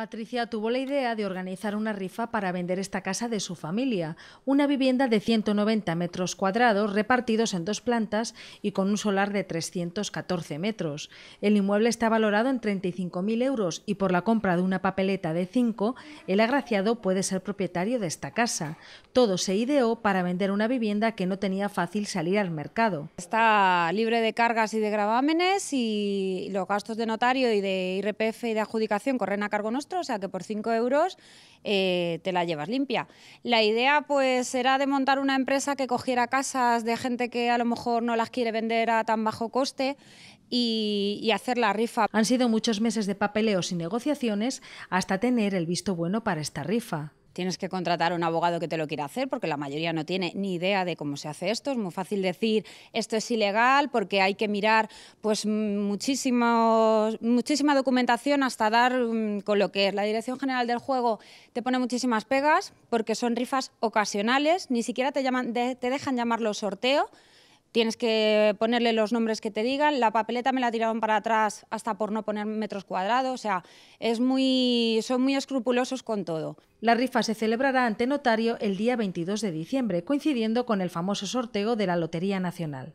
Patricia tuvo la idea de organizar una rifa para vender esta casa de su familia, una vivienda de 190 metros cuadrados repartidos en dos plantas y con un solar de 314 metros. El inmueble está valorado en 35.000 euros y por la compra de una papeleta de 5, el agraciado puede ser propietario de esta casa. Todo se ideó para vender una vivienda que no tenía fácil salir al mercado. Está libre de cargas y de gravámenes y los gastos de notario y de IRPF y de adjudicación corren a cargo nuestro o sea que por 5 euros eh, te la llevas limpia. La idea pues era de montar una empresa que cogiera casas de gente que a lo mejor no las quiere vender a tan bajo coste y, y, hacer la rifa. Han sido muchos meses de papeleos y negociaciones hasta tener el visto bueno para esta rifa. Tienes que contratar a un abogado que te lo quiera hacer porque la mayoría no tiene ni idea de cómo se hace esto. Es muy fácil decir esto es ilegal porque hay que mirar pues muchísima, muchísima documentación hasta dar mm, con lo que es. La Dirección General del Juego te pone muchísimas pegas porque son rifas ocasionales, ni siquiera te, llaman, te dejan llamarlo sorteo Tienes que ponerle los nombres que te digan. La papeleta me la tiraron para atrás hasta por no poner metros cuadrados. O sea, es muy, son muy escrupulosos con todo. La rifa se celebrará ante notario el día 22 de diciembre, coincidiendo con el famoso sorteo de la Lotería Nacional.